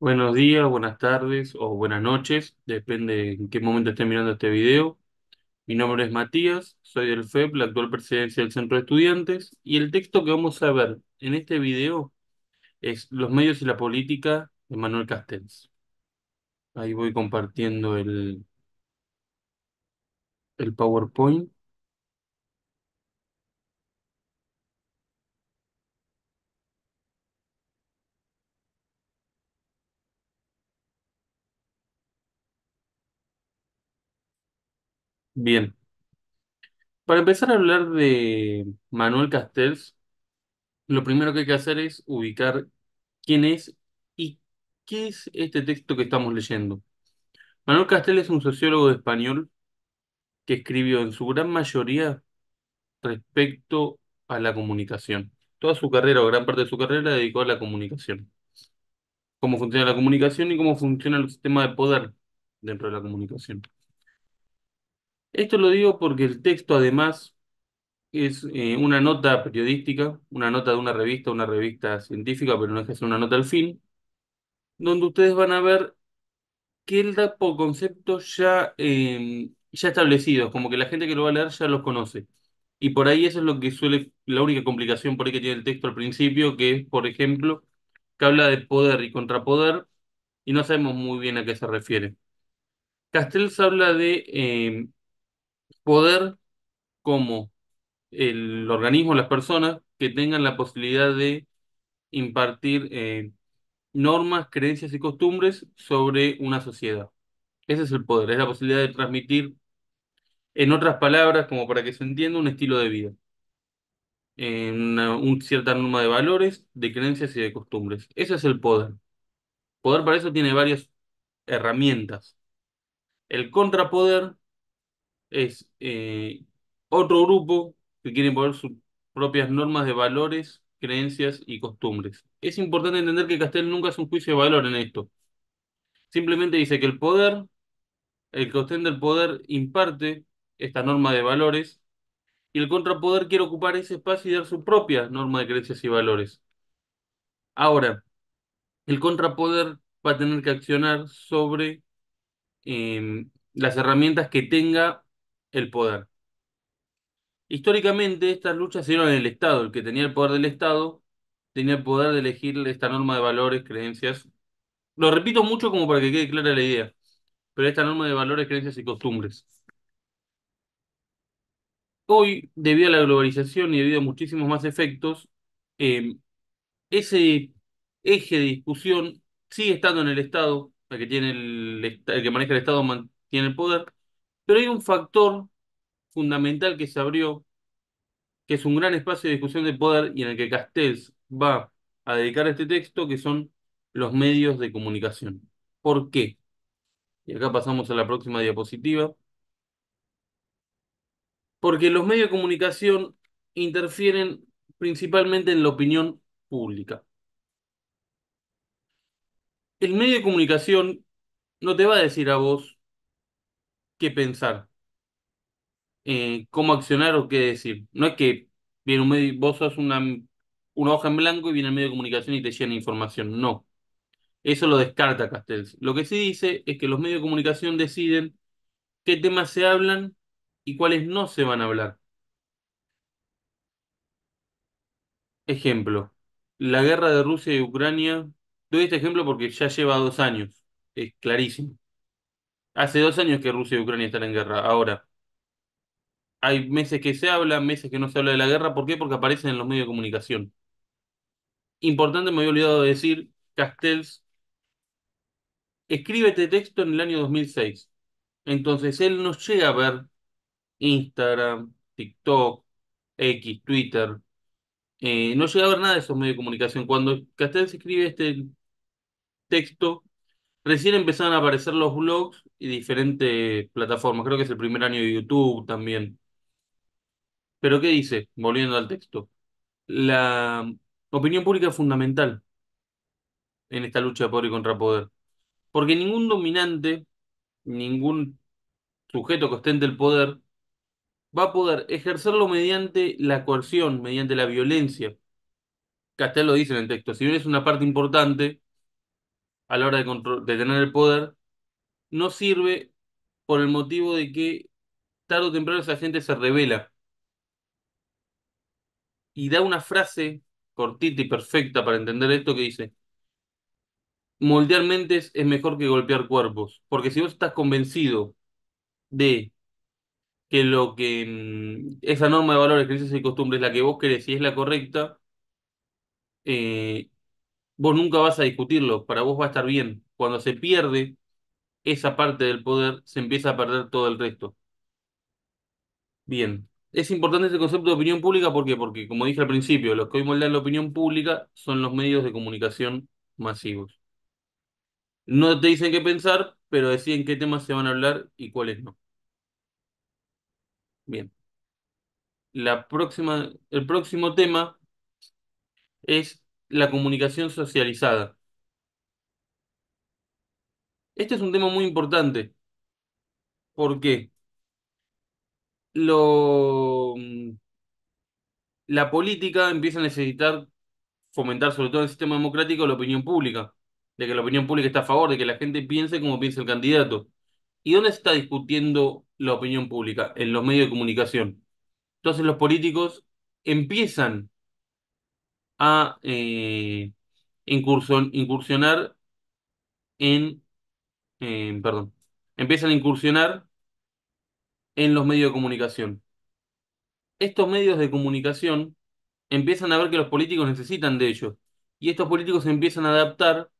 Buenos días, buenas tardes o buenas noches, depende en qué momento estén mirando este video. Mi nombre es Matías, soy del FEP, la actual presidencia del Centro de Estudiantes, y el texto que vamos a ver en este video es Los medios y la política de Manuel Castells. Ahí voy compartiendo el, el PowerPoint. Bien, para empezar a hablar de Manuel Castells, lo primero que hay que hacer es ubicar quién es y qué es este texto que estamos leyendo. Manuel Castells es un sociólogo español que escribió en su gran mayoría respecto a la comunicación. Toda su carrera o gran parte de su carrera la dedicó a la comunicación. Cómo funciona la comunicación y cómo funciona el sistema de poder dentro de la comunicación. Esto lo digo porque el texto además es eh, una nota periodística, una nota de una revista, una revista científica, pero no es que sea una nota al fin, donde ustedes van a ver que el da por conceptos ya, em, ya establecidos, como que la gente que lo va a leer ya los conoce. Y por ahí eso es lo que suele, la única complicación por ahí que tiene el texto al principio, que es, por ejemplo, que habla de poder y contrapoder, y no sabemos muy bien a qué se refiere. Castells habla de em, poder como el organismo, las personas que tengan la posibilidad de impartir eh, normas, creencias y costumbres sobre una sociedad. Ese es el poder, es la posibilidad de transmitir, en otras palabras, como para que se entienda, un estilo de vida, en una un cierta norma de valores, de creencias y de costumbres. Ese es el poder. Poder para eso tiene varias herramientas. El contrapoder es eh, otro grupo que quiere imponer sus propias normas de valores, creencias y costumbres. Es importante entender que Castell nunca hace un juicio de valor en esto. Simplemente dice que el poder, el que ostenta el poder imparte esta norma de valores y el contrapoder quiere ocupar ese espacio y dar su propia norma de creencias y valores. Ahora, el contrapoder va a tener que accionar sobre em, las herramientas que tenga el poder. Históricamente estas luchas se dieron en el Estado. El que tenía el poder del Estado tenía el poder de elegir esta norma de valores, creencias. Lo repito mucho como para que quede clara la idea, pero esta norma de valores, creencias y costumbres. Hoy, debido a la globalización y debido a muchísimos más efectos, em, ese eje de discusión sigue estando en el Estado, el que, tiene el que maneja el Estado mantiene el poder, pero hay un factor fundamental que se abrió, que es un gran espacio de discusión de poder y en el que Castells va a dedicar este texto, que son los medios de comunicación. ¿Por qué? Y acá pasamos a la próxima diapositiva. Porque los medios de comunicación interfieren principalmente en la opinión pública. El medio de comunicación no te va a decir a vos qué pensar, eh, cómo accionar o qué decir. No es que viene un medio, vos sos una, hoja en blanco y viene el medio de comunicación y te llena información. No. Eso lo descarta Castells. Lo que sí dice es que los medios de comunicación deciden qué temas se hablan y cuáles no se van a hablar. Ejemplo, la guerra de Rusia y Ucrania. Doy este ejemplo porque ya lleva dos años, es clarísimo. Hace dos años que Rusia y Ucrania están en guerra. Ahora, hay meses que se habla, meses que no se habla de la guerra. ¿Por qué? Porque aparecen en los medios de comunicación. Importante, me había olvidado de decir, Castells escribe este texto en el año 2006. Entonces él no llega a ver Instagram, TikTok, X, Twitter. Eh, no llega a ver nada de esos medios de comunicación. Cuando Castells escribe este texto, recién empezaron a aparecer los blogs y diferentes plataformas. Creo que es el primer año de YouTube también. Pero ¿qué dice? Volviendo al texto. La opinión pública es fundamental en esta lucha de poder y poder... Porque ningún dominante, ningún sujeto que ostente el poder, va a poder ejercerlo mediante la coerción, mediante la violencia. Castell lo dice en el texto. Si bien es una parte importante a la hora de tener el poder, no sirve por el motivo de que tarde o temprano esa gente se revela. Y da una frase cortita y perfecta para entender esto que dice, moldear mentes es mejor que golpear cuerpos, porque si vos estás convencido de que lo que mm, esa norma de valores, creencias y costumbres, la que vos querés y es la correcta, eh, vos nunca vas a discutirlo, para vos va a estar bien. Cuando se pierde esa parte del poder, se empieza a perder todo el resto. Bien, es importante ese concepto de opinión pública ¿por qué? porque, como dije al principio, los que hoy moldean la opinión pública son los medios de comunicación masivos. No te dicen qué pensar, pero deciden qué temas se van a hablar y cuáles no. Bien. La próxima, el próximo tema es la comunicación socializada. Este es un tema muy importante. porque mm, la política empieza a necesitar fomentar, sobre todo en el sistema democrático, la opinión pública, de que la opinión pública está a favor, de que la gente piense como piensa el candidato. ¿Y dónde se está discutiendo la opinión pública? En los medios de comunicación. Entonces los políticos empiezan a eh, incursionar en eh, perdón, empiezan a incursionar en los medios de comunicación. Estos medios de comunicación empiezan a ver que los políticos necesitan de ellos y estos políticos empiezan a adaptar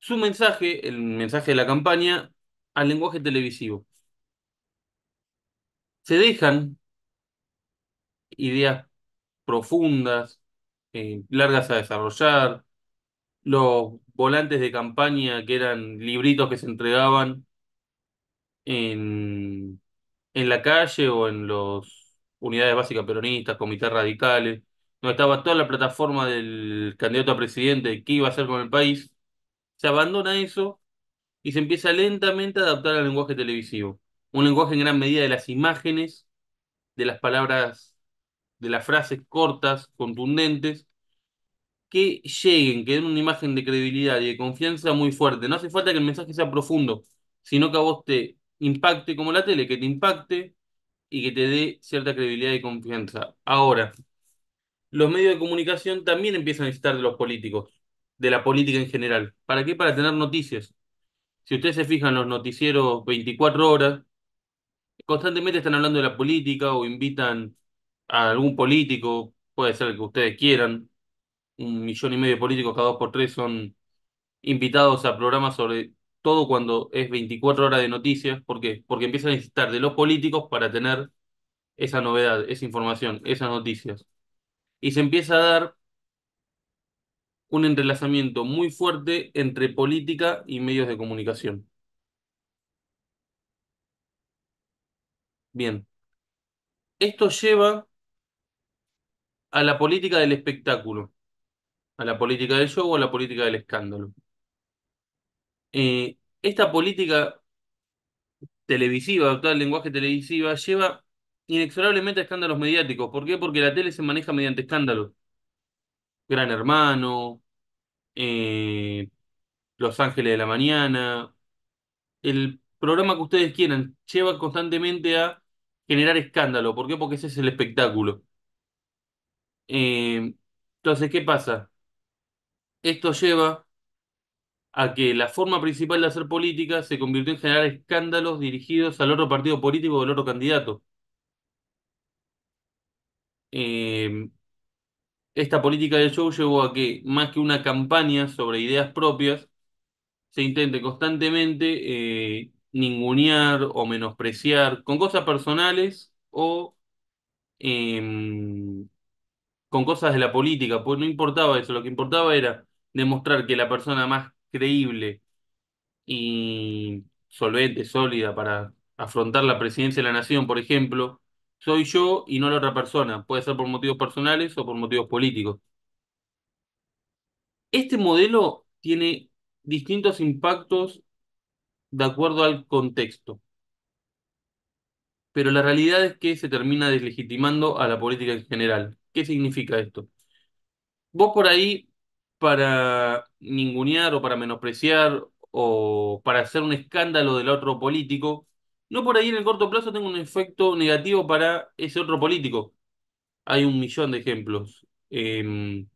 su mensaje, el mensaje de la campaña, al lenguaje televisivo. Se dejan ideas profundas, eh, largas a desarrollar, los volantes de campaña que eran libritos que se entregaban en, la calle o en las unidades básicas peronistas, comités radicales, donde estaba toda la plataforma del candidato a presidente, qué iba a hacer con el país, se abandona eso y se empieza lentamente a adaptar al lenguaje televisivo. Un lenguaje en gran medida de las imágenes, de las palabras, de las frases cortas, contundentes, que lleguen, que den una imagen de credibilidad y de confianza muy fuerte. No hace falta que el mensaje sea profundo, sino que a vos te impacte como la tele, que te impacte y que te dé cierta credibilidad y confianza. Ahora, los medios de comunicación también empiezan a necesitar de los políticos, de la política en general. ¿Para qué? Para tener noticias. Si ustedes se fijan los noticieros 24 horas, constantemente están hablando de la política o invitan a algún político, puede ser el que ustedes quieran, un millón y medio de políticos cada dos por tres son invitados a programas sobre todo cuando es 24 horas de noticias. ¿Por qué? Porque empiezan a necesitar de los políticos para tener esa novedad, esa información, esas noticias. Y se empieza a dar un entrelazamiento muy fuerte entre política y medios de comunicación. Bien. Esto lleva a la política del espectáculo a la política del show o a la política del escándalo. Eh, esta política televisiva, adoptada el lenguaje televisiva, lleva inexorablemente a escándalos mediáticos. ¿Por qué? Porque la tele se maneja mediante escándalos. Gran Hermano, eh, Los Ángeles de la Mañana, el programa que ustedes quieran, lleva constantemente a generar escándalo. ¿Por qué? Porque ese es el espectáculo. Eh, entonces, ¿qué pasa? Esto lleva a que la forma principal de hacer política se convirtió en generar escándalos dirigidos al otro partido político o al otro candidato. Em, esta política del show llevó a que, más que una campaña sobre ideas propias, se intente constantemente eh, ningunear o menospreciar con cosas personales o em, con cosas de la política, pues no importaba eso, lo que importaba era demostrar que la persona más creíble y solvente, sólida para afrontar la presidencia de la nación, por ejemplo, soy yo y no la otra persona. Puede ser por motivos personales o por motivos políticos. Este modelo tiene distintos impactos de acuerdo al contexto. Pero la realidad es que se termina deslegitimando a la política en general. ¿Qué significa esto? Vos por ahí para ningunear o para menospreciar o para hacer un escándalo del otro político, no por ahí en el corto plazo tenga un efecto negativo para ese otro político. Hay un millón de ejemplos. como em,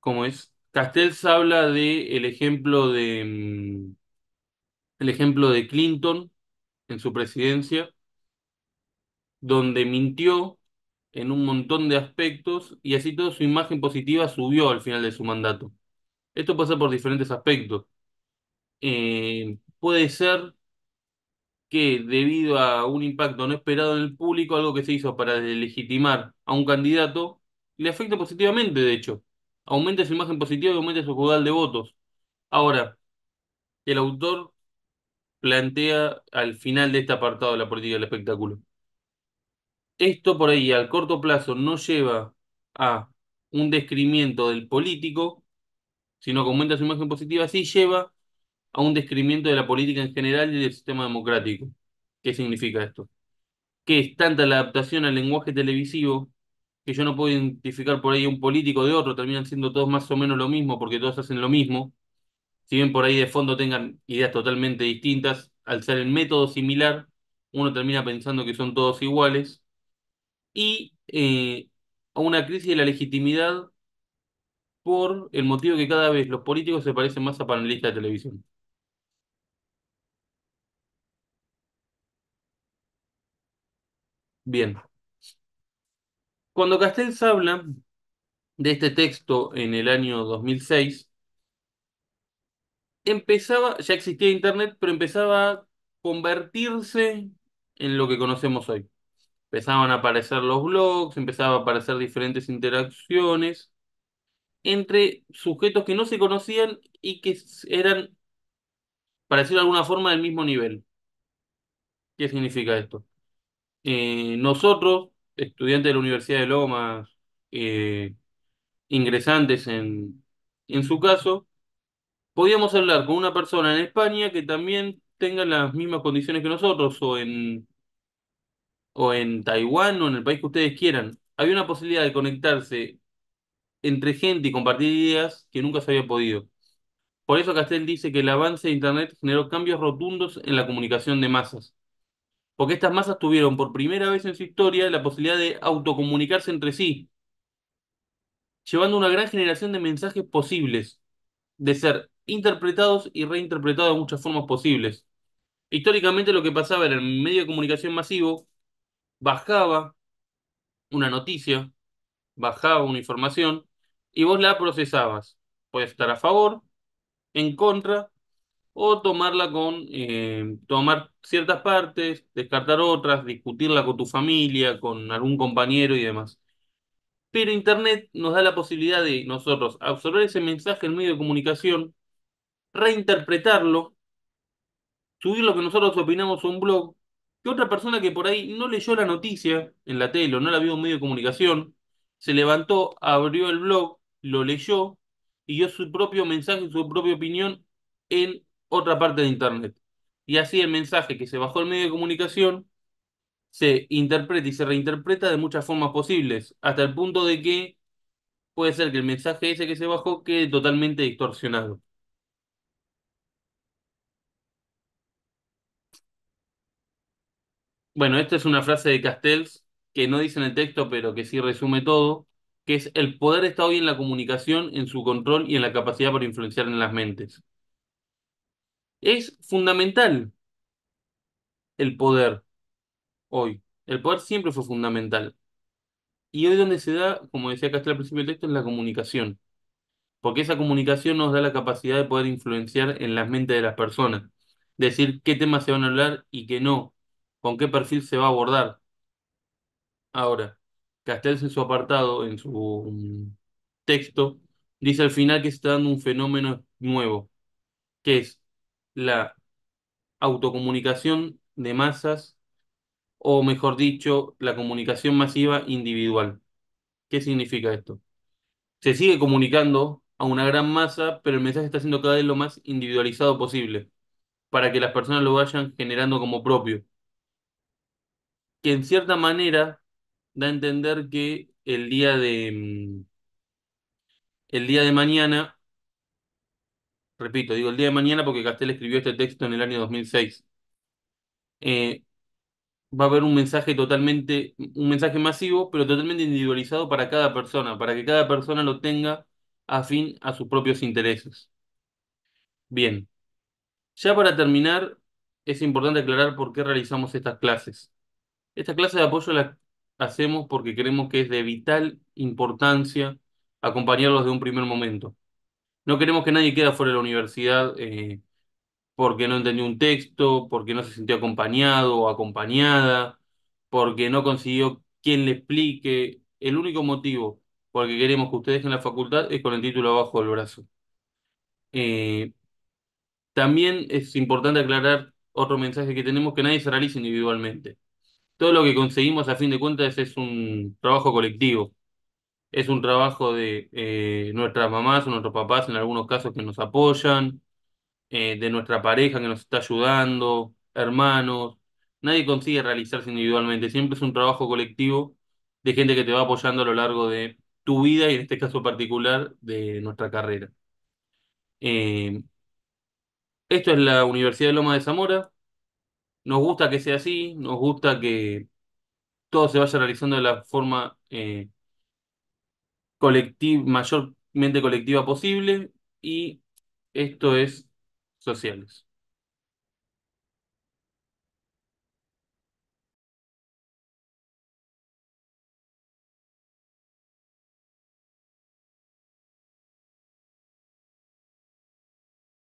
¿Cómo es? Castells habla de ejemplo de em, el ejemplo de Clinton en su presidencia, donde mintió en un montón de aspectos y así todo, su imagen positiva subió al final de su mandato. Esto pasa por diferentes aspectos. Eh, puede ser que debido a un impacto no esperado en el público, algo que se hizo para legitimar a un candidato, le afecta positivamente, de hecho. Aumenta su imagen positiva y aumenta su caudal de votos. Ahora, el autor plantea al final de este apartado de la política del espectáculo esto por ahí al corto plazo no lleva a un descrimiento del político, sino que aumenta su imagen positiva, sí lleva a un descrimiento de la política en general y del sistema democrático. ¿Qué significa esto? Que es tanta la adaptación al lenguaje televisivo que yo no puedo identificar por ahí un político de otro, terminan siendo todos más o menos lo mismo porque todos hacen lo mismo. Si bien por ahí de fondo tengan ideas totalmente distintas, al ser el método similar, uno termina pensando que son todos iguales y eh, a una crisis de la legitimidad por el motivo que cada vez los políticos se parecen más a panelistas de televisión. Bien. Cuando Castells habla de este texto en el año 2006, empezaba, ya existía Internet, pero empezaba a convertirse en lo que conocemos hoy. Empezaban a aparecer los blogs, empezaban a aparecer diferentes interacciones entre sujetos que no se conocían y que eran, para decirlo de alguna forma, del mismo nivel. ¿Qué significa esto? Eh, nosotros, estudiantes de la Universidad de Lomas, eh, ingresantes en, en su caso, podíamos hablar con una persona en España que también tenga las mismas condiciones que nosotros o en o en Taiwán o en el país que ustedes quieran, había una posibilidad de conectarse entre gente y compartir ideas que nunca se había podido. Por eso Castell dice que el avance de Internet generó cambios rotundos en la comunicación de masas, porque estas masas tuvieron por primera vez en su historia la posibilidad de autocomunicarse entre sí, llevando una gran generación de mensajes posibles, de ser interpretados y reinterpretados de muchas formas posibles. Históricamente lo que pasaba era el medio de comunicación masivo bajaba una noticia, bajaba una información y vos la procesabas. Puedes estar a favor, en contra o tomarla con, eh, tomar ciertas partes, descartar otras, discutirla con tu familia, con algún compañero y demás. Pero Internet nos da la posibilidad de nosotros absorber ese mensaje en medio de comunicación, reinterpretarlo, subir lo que nosotros opinamos a un blog que otra persona que por ahí no leyó la noticia en la tele o no la vio en medio de comunicación, se levantó, abrió el blog, lo leyó y dio su propio mensaje, su propia opinión en otra parte de Internet. Y así el mensaje que se bajó en medio de comunicación se interpreta y se reinterpreta de muchas formas posibles, hasta el punto de que puede ser que el mensaje ese que se bajó quede totalmente distorsionado. Bueno, esta es una frase de Castells que no dice en el texto, pero que sí resume todo, que es el poder está hoy en la comunicación, en su control y en la capacidad para influenciar en las mentes. Es fundamental el poder hoy. El poder siempre fue fundamental. Y hoy donde se da, como decía Castells al principio del texto, es la comunicación. Porque esa comunicación nos da la capacidad de poder influenciar en las mentes de las personas. Decir qué temas se van a hablar y qué no con qué perfil se va a abordar. Ahora, Castells en su apartado, en su texto, dice al final que se está dando un fenómeno nuevo, que es la autocomunicación de masas, o mejor dicho, la comunicación masiva individual. ¿Qué significa esto? Se sigue comunicando a una gran masa, pero el mensaje está siendo cada vez lo más individualizado posible, para que las personas lo vayan generando como propio que en cierta manera da a entender que el día de, mm, el día de mañana, repito, digo el día de mañana porque Castel escribió este texto en el año 2006, eh, va a haber un mensaje totalmente, un mensaje masivo, pero totalmente individualizado para cada persona, para que cada persona lo tenga afín a sus propios intereses. Bien, ya para terminar, es importante aclarar por qué realizamos estas clases. Esta clase de apoyo la hacemos porque creemos que es de vital importancia acompañarlos de un primer momento. No queremos que nadie quede fuera de la universidad eh, porque no entendió un texto, porque no se sintió acompañado o acompañada, porque no consiguió quien le explique. El único motivo por el que queremos que ustedes en la facultad es con el título abajo del brazo. Eh, también es importante aclarar otro mensaje que tenemos, que nadie se realice individualmente todo lo que conseguimos a fin de cuentas es un trabajo colectivo. Es un trabajo de eh, nuestras mamás o nuestros papás en algunos casos que nos apoyan, eh, de nuestra pareja que nos está ayudando, hermanos. Nadie consigue realizarse individualmente, siempre es un trabajo colectivo de gente que te va apoyando a lo largo de tu vida y en este caso particular de nuestra carrera. Eh, esto es la Universidad de Loma de Zamora, nos gusta que sea así, nos gusta que todo se vaya realizando de la forma eh, mayormente colectiva posible y esto es sociales.